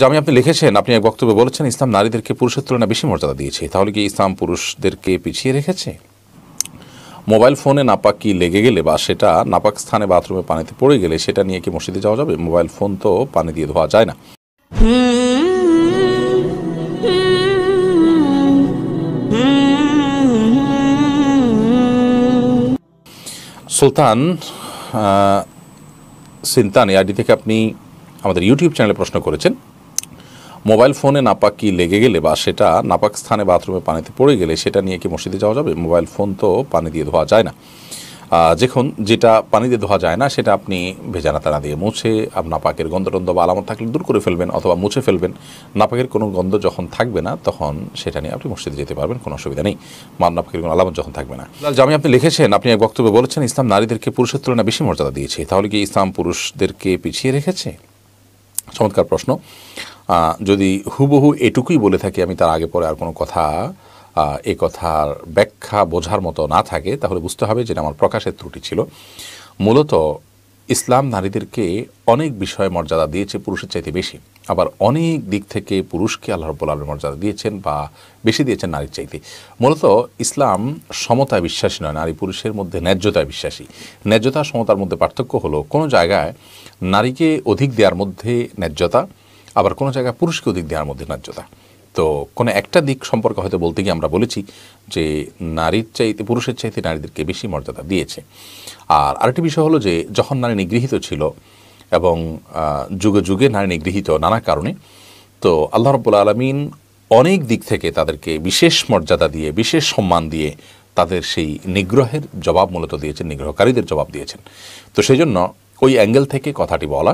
জামি আপনি লিখেছেন আপনি এক বক্তব্যে বলেছেন ইসলাম নারীদেরকে পুরুষের তুলনায় বেশি মর্যাদা দিয়েছে তাহলে কি ইসলাম পুরুষদেরকে পিছিয়ে রেখেছে মোবাইল ফোনে নাপাক কি লেগে গেলে বা সেটা নাপাক স্থানে বাথরুমে পানিতে পড়ে গেলে সেটা নিয়ে কি মসজিদে যাওয়া যাবে মোবাইল ফোন তো পানি দিয়ে ধোয়া যায় না সুলতান সিন্তান আইডি থেকে আপনি আমাদের ইউটিউব চ্যানেলে প্রশ্ন করেছেন মোবাইল ফোনে নাপাক কি লেগে গেলে বা সেটা নাপাক স্থানে বাথরুমে পানিতে পড়ে গেলে সেটা নিয়ে কি মসজিদে যাওয়া যাবে মোবাইল ফোন তো পানি দিয়ে ধোয়া যায় না যখন যেটা পানি দিয়ে ধোয়া যায় না সেটা আপনি ভেজানা তানা দিয়ে মুছে নাপাকের গন্ধটন্ধ বা আলামত থাকলে দূর করে ফেলবেন অথবা মুছে ফেলবেন নাপাকের কোনো গন্ধ যখন থাকবে না তখন সেটা নিয়ে আপনি মসজিদে যেতে পারবেন কোনো অসুবিধা নেই মার নাপাকের কোনো আলামত যখন থাকবে না জামি আপনি লিখেছেন আপনি এক বক্তব্যে বলেছেন ইসলাম নারীদেরকে পুরুষের তুলনায় বেশি মর্যাদা দিয়েছে তাহলে কি ইসলাম পুরুষদেরকে পিছিয়ে রেখেছে চমৎকার প্রশ্ন যদি হুবহু এটুকুই বলে থাকি আমি তার আগে পরে আর কোনো কথা এ কথার ব্যাখ্যা বোঝার মতো না থাকে তাহলে বুঝতে হবে যেটা আমার প্রকাশের ত্রুটি ছিল মূলত ইসলাম নারীদেরকে অনেক বিষয়ে মর্যাদা দিয়েছে পুরুষের চাইতে বেশি আবার অনেক দিক থেকে পুরুষকে আল্লাহ রব্বুল আলমের মর্যাদা দিয়েছেন বা বেশি দিয়েছেন নারীর চাইতে মূলত ইসলাম সমতা বিশ্বাসী নয় নারী পুরুষের মধ্যে ন্যায্যতায় বিশ্বাসী ন্যায্যতা সমতার মধ্যে পার্থক্য হলো কোনো জায়গায় নারীকে অধিক দেওয়ার মধ্যে ন্যায্যতা আবার কোনো জায়গায় পুরুষকে অধিক দেওয়ার মধ্যে ন্যায্যতা তো কোনো একটা দিক সম্পর্কে হয়তো বলতে গিয়ে আমরা বলেছি যে নারীর চাইতে পুরুষের চাইতে নারীদেরকে বেশি মর্যাদা দিয়েছে আর আরেকটি বিষয় হলো যে যখন নারী নিগৃহীত ছিল এবং যুগে যুগে নারী নিগৃহীত নানা কারণে তো আল্লাহ রব্বুল আলমিন অনেক দিক থেকে তাদেরকে বিশেষ মর্যাদা দিয়ে বিশেষ সম্মান দিয়ে তাদের সেই নিগ্রহের জবাব মূলত দিয়েছেন নিগ্রহকারীদের জবাব দিয়েছেন তো সেই জন্য ওই অ্যাঙ্গেল থেকে কথাটি বলা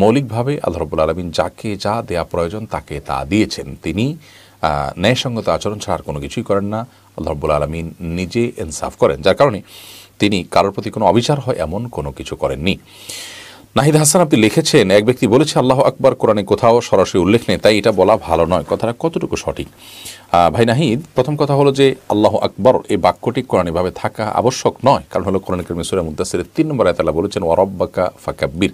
মৌলিকভাবে আল্লাহ রবুল আলমিন যাকে যা দেয়া প্রয়োজন তাকে তা দিয়েছেন তিনি ন্যায়সঙ্গত আচরণ ছাড়া আর কোনো কিছুই করেন না আল্লাহ রব্বুল আলমিন নিজে ইনসাফ করেন যার কারণে তিনি কারোর প্রতি কোনো অবিচার হয় এমন কোনো কিছু করেননি নাহিদ হাসান আপনি লিখেছেন এক ব্যক্তি বলেছে আল্লাহ আকবর কোরআনে কোথাও সরাসরি উল্লেখ নেই তাই এটা বলা ভালো নয় কথাটা কতটুকু সঠিক ভাই নাহিদ প্রথম কথা হলো যে আল্লাহ আকবর এই বাক্যটি কোরআনেভাবে থাকা আবশ্যক নয় কারণ হলো কোরআন কর্মী সুরা মুদাসের তিন নম্বর আয়তালা বলেছেন ওয়ারব্বাকা ফাকাব্বির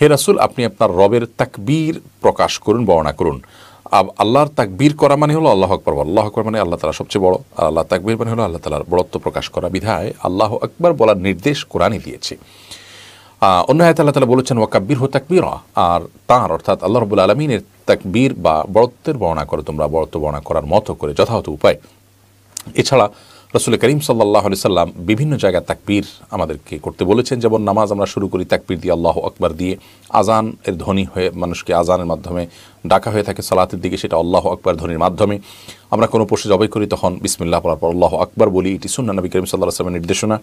হে রাসুল আপনি আপনার রবের তাকবীর প্রকাশ করুন বর্ণনা করুন আল্লাহর তাকবীর করা মানে হলো আল্লাহ আকবর আল্লাহ আকবর মানে আল্লাহ তালা সবচেয়ে বড় আর আল্লাহ তাকবীর মানে হলো আল্লাহ তালার বড়ত্ব প্রকাশ করা বিধায় আল্লাহ আকবর বলার নির্দেশ কোরআনই দিয়েছে অন্য হায়াত আল্লাহ তালা বলেছেন কাব্বির হো তাকবির আর তাঁর অর্থাৎ আল্লাহ রবুল আলমিনের তাকবীর বা বড়ত্বের বর্ণনা করো তোমরা বড়ত্ব বর্ণনা করার মতো করে যথাযথ উপায় এছাড়া রসুল করিম সাল্লাহ আলি সাল্লাম বিভিন্ন জায়গায় তাকবীর আমাদেরকে করতে বলেছেন যেমন নামাজ আমরা শুরু করি তাকবীর দিয়ে আল্লাহ আকবর দিয়ে আজান এর ধ্বনি হয়ে মানুষকে আজানের মাধ্যমে ডাকা হয়ে থাকে সালাতের দিকে সেটা আল্লাহ আকবার ধ্বনির মাধ্যমে আমরা কোনো পশু জবাই করি তখন বিসমিল্লাহ পড়ার পর আল্লাহ আকবর বলি এটি সুন্না নবী করিম সাল্লাহ আসলামের নির্দেশনা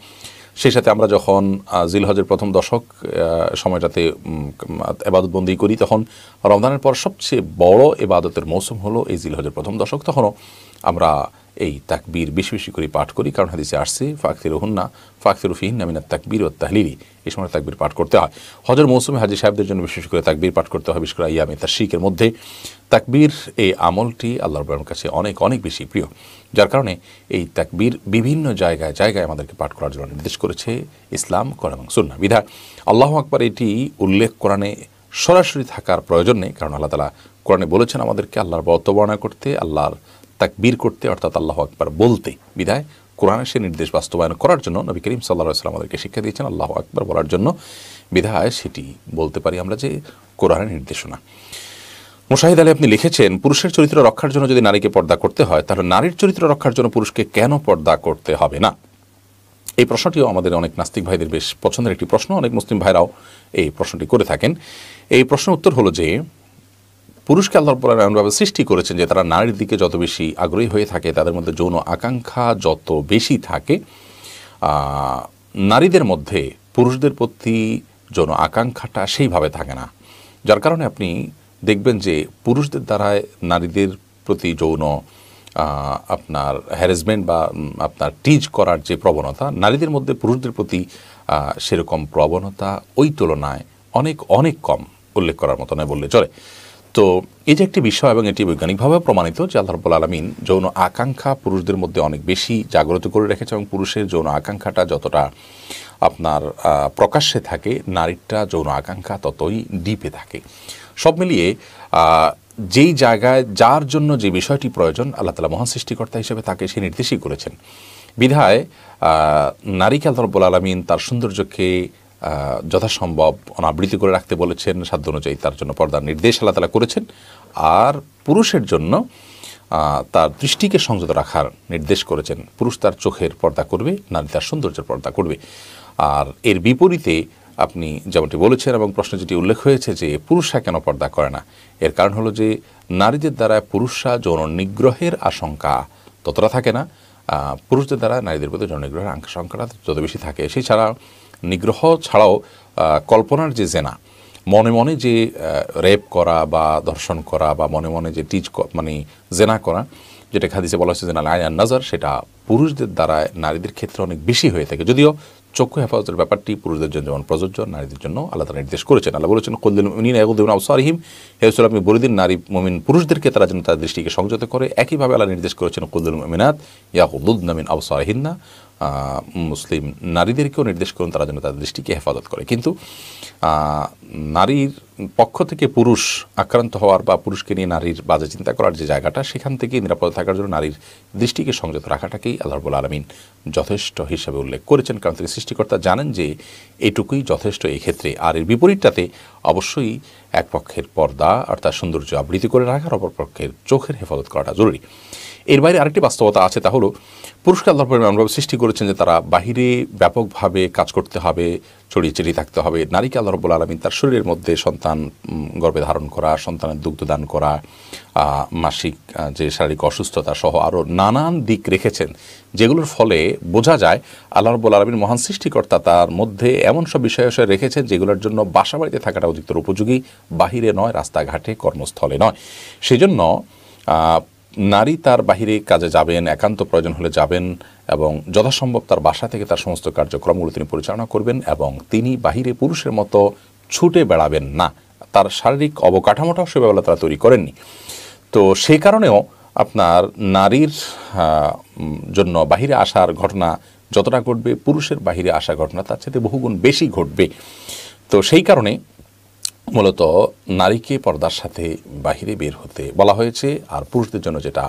সেই সাথে আমরা যখন জিলহজের প্রথম দশক সময়টাতে এবাদতবন্দি করি তখন রমদানের পর সবচেয়ে বড় এবাদতের মৌসুম হলো এই জিলহজের প্রথম দশক তখনও আমরা এই তাকবীর বেশি বেশি করে পাঠ করি কারণ হাদিসে আসছে ফাকতির না ফাকসিরুফিন নামিনা তাকবির ও তাহলিরি এই সময় তাকবির পাঠ করতে হয় হজর মৌসুমে হাজি সাহেবদের জন্য বিশেষ করে তাকবির পাঠ করতে হয় বিশেষ করে ইয়ামে তার শিখের মধ্যে তাকবির এই আমলটি আল্লাহর কাছে অনেক অনেক বেশি প্রিয় যার কারণে এই তাকবীর বিভিন্ন জায়গায় জায়গায় আমাদেরকে পাঠ করার জন্য নির্দেশ করেছে ইসলাম কোরআন এবং সুন্না বিধায় আল্লাহ আকবার এটি উল্লেখ কোরআনে সরাসরি থাকার প্রয়োজন নেই কারণ আল্লাহ তালা কোরআনে বলেছেন আমাদেরকে আল্লাহর বর্তবর্ণা করতে আল্লাহর তাকবীর করতে অর্থাৎ আল্লাহ আকবার বলতে বিধায় কোরআনের সে নির্দেশ বাস্তবায়ন করার জন্য নবী করিম সাল্লা সাল্লাম আমাদেরকে শিক্ষা দিয়েছেন আল্লাহ আকবর বলার জন্য বিধায় সেটি বলতে পারি আমরা যে কোরআনের নির্দেশনা মুশাহিদ আলী আপনি লিখেছেন পুরুষের চরিত্র রক্ষার জন্য যদি নারীকে পর্দা করতে হয় তাহলে নারীর চরিত্র রক্ষার জন্য পুরুষকে কেন পর্দা করতে হবে না এই প্রশ্নটিও আমাদের অনেক নাস্তিক ভাইদের বেশ পছন্দের একটি প্রশ্ন অনেক মুসলিম ভাইরাও এই প্রশ্নটি করে থাকেন এই প্রশ্নের উত্তর হলো যে পুরুষকে আল্লাহ পর এমনভাবে সৃষ্টি করেছেন যে তারা নারীর দিকে যত বেশি আগ্রহী হয়ে থাকে তাদের মধ্যে যৌন আকাঙ্ক্ষা যত বেশি থাকে নারীদের মধ্যে পুরুষদের প্রতি যৌন আকাঙ্ক্ষাটা সেইভাবে থাকে না যার কারণে আপনি দেখবেন যে পুরুষদের দ্বারায় নারীদের প্রতি যৌন আপনার হ্যারাসমেন্ট বা আপনার টিজ করার যে প্রবণতা নারীদের মধ্যে পুরুষদের প্রতি সেরকম প্রবণতা ওই তুলনায় অনেক অনেক কম উল্লেখ করার মতো নয় বললে চলে তো এই যে একটি বিষয় এবং এটি বৈজ্ঞানিকভাবে প্রমাণিত যে আল্লাহ রব্বুল আলমিন যৌন আকাঙ্ক্ষা পুরুষদের মধ্যে অনেক বেশি জাগ্রত করে রেখেছে এবং পুরুষের যৌন আকাঙ্ক্ষাটা যতটা আপনার প্রকাশ্যে থাকে নারীরটা যৌন আকাঙ্ক্ষা ততই ডিপে থাকে সব মিলিয়ে যেই জায়গায় যার জন্য যে বিষয়টি প্রয়োজন আল্লাহ তালা মহান সৃষ্টিকর্তা হিসেবে তাকে সে নির্দেশই করেছেন বিধায় নারীকে আল্লাহ রব্বুল আলমিন তার সৌন্দর্যকে যথাসম্ভব অনাবৃত্তি করে রাখতে বলেছেন সাধ্য অনুযায়ী তার জন্য পর্দার নির্দেশ আল্লাহ তালা করেছেন আর পুরুষের জন্য তার দৃষ্টিকে সংযত রাখার নির্দেশ করেছেন পুরুষ তার চোখের পর্দা করবে নারী তার সৌন্দর্যের পর্দা করবে আর এর বিপরীতে আপনি যেমনটি বলেছেন এবং প্রশ্নে যেটি উল্লেখ হয়েছে যে পুরুষরা কেন পর্দা করে না এর কারণ হলো যে নারীদের দ্বারা পুরুষরা যৌন নিগ্রহের আশঙ্কা ততটা থাকে না পুরুষদের দ্বারা নারীদের প্রতি যৌন নিগ্রহের আশঙ্কাটা যত বেশি থাকে সেছাড়া ছাড়া নিগ্রহ ছাড়াও কল্পনার যে জেনা মনে মনে যে রেপ করা বা ধর্ষণ করা বা মনে মনে যে টিচ মানে জেনা করা যেটা খাদিসে বলা হচ্ছে যে আয়ান নাজার সেটা পুরুষদের দ্বারা নারীদের ক্ষেত্রে অনেক বেশি হয়ে থাকে যদিও চক্ষু হেফাজতের ব্যাপারটি পুরুষদের জন্য যেমন প্রযোজ্য নারীদের জন্য আলাদা নির্দেশ করেছেন আল্লাহ বলেছেন কলদিন মিন এগুদ্দিন আউসারহিম হেসুল আপনি বলিদিন নারী মমিন পুরুষদেরকে তারা যেন তার দৃষ্টিকে সংযত করে একইভাবে আল্লাহ নির্দেশ করেছেন কলদিন মিনাত ইয়াকুদ্দুদ্দিন না মুসলিম নারীদেরকেও নির্দেশ করুন তারা যেন তাদের দৃষ্টিকে হেফাজত করে কিন্তু নারীর পক্ষ থেকে পুরুষ আক্রান্ত হওয়ার বা পুরুষকে নিয়ে নারীর বাজে চিন্তা করার যে জায়গাটা সেখান থেকে নিরাপদ থাকার জন্য নারীর দৃষ্টিকে সংযত রাখাটাকেই আল্লাহবুল আলমিন যথেষ্ট হিসাবে উল্লেখ করেছেন কারণ তিনি সৃষ্টিকর্তা জানেন যে এটুকুই যথেষ্ট এই ক্ষেত্রে আর এর বিপরীতটাতে অবশ্যই এক পক্ষের পর্দা অর্থাৎ সৌন্দর্য আবৃত্তি করে রাখার অপর পক্ষের চোখের হেফাজত করাটা জরুরি এর বাইরে আরেকটি বাস্তবতা আছে তা হলো পুরুষকে আল্লাহর এমনভাবে সৃষ্টি করেছেন যে তারা বাহিরে ব্যাপকভাবে কাজ করতে হবে ছড়িয়ে চিড়িয়ে থাকতে হবে নারীকে আল্লাহ রব্বুল আলমিন তার শরীরের মধ্যে সন্তান সন্তান গর্ভে ধারণ করা সন্তানের দুগ্ধদান করা মাসিক যে শারীরিক অসুস্থতা সহ আরও নানান দিক রেখেছেন যেগুলোর ফলে বোঝা যায় আল্লাহ রব্বুল আলমীর মহান সৃষ্টিকর্তা তার মধ্যে এমন সব বিষয় বিষয় রেখেছেন যেগুলোর জন্য বাসা বাড়িতে থাকাটা অধিকতর উপযোগী বাহিরে নয় রাস্তাঘাটে কর্মস্থলে নয় সেজন্য নারী তার বাহিরে কাজে যাবেন একান্ত প্রয়োজন হলে যাবেন এবং যথাসম্ভব তার বাসা থেকে তার সমস্ত কার্যক্রমগুলো তিনি পরিচালনা করবেন এবং তিনি বাহিরে পুরুষের মতো ছুটে বেড়াবেন না তার শারীরিক অবকাঠামোটাও সেবেলা তারা তৈরি করেননি তো সেই কারণেও আপনার নারীর জন্য বাহিরে আসার ঘটনা যতটা ঘটবে পুরুষের বাহিরে আসা ঘটনা তার সাথে বহুগুণ বেশি ঘটবে তো সেই কারণে মূলত নারীকে পর্দার সাথে বাহিরে বের হতে বলা হয়েছে আর পুরুষদের জন্য যেটা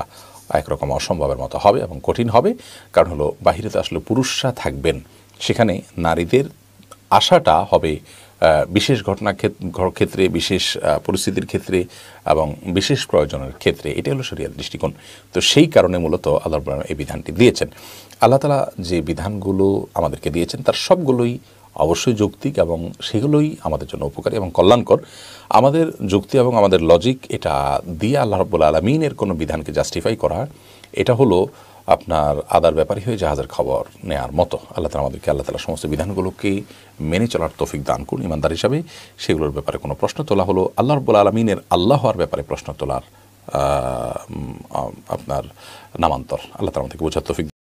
একরকম অসম্ভবের মতো হবে এবং কঠিন হবে কারণ হলো বাহিরে তো আসলে পুরুষরা থাকবেন সেখানে নারীদের আশাটা হবে বিশেষ ঘটনা ক্ষেত্রে বিশেষ পরিস্থিতির ক্ষেত্রে এবং বিশেষ প্রয়োজনের ক্ষেত্রে এটা হলো শরিয়ার দৃষ্টিকোণ তো সেই কারণে মূলত আল্লাহ এই বিধানটি দিয়েছেন আল্লাহ তালা যে বিধানগুলো আমাদেরকে দিয়েছেন তার সবগুলোই অবশ্যই যৌক্তিক এবং সেগুলোই আমাদের জন্য উপকারী এবং কল্যাণকর আমাদের যুক্তি এবং আমাদের লজিক এটা দিয়ে আল্লাহ রব্বুল আলমিনের কোনো বিধানকে জাস্টিফাই করা এটা হলো আপনার আদার ব্যাপারই হয়ে জাহাজের খবর নেয়ার মতো আল্লাহ তালা আমাদেরকে আল্লাহ তালা সমস্ত বিধানগুলোকে মেনে চলার তফিক দান করুন ইমানদার হিসাবে সেগুলোর ব্যাপারে কোনো প্রশ্ন তোলা হলো আল্লাহ রব্বুল আলমিনের আল্লাহ হওয়ার ব্যাপারে প্রশ্ন তোলার আপনার নামান্তর আল্লাহ তালা আমাদেরকে বোঝার তৌফিক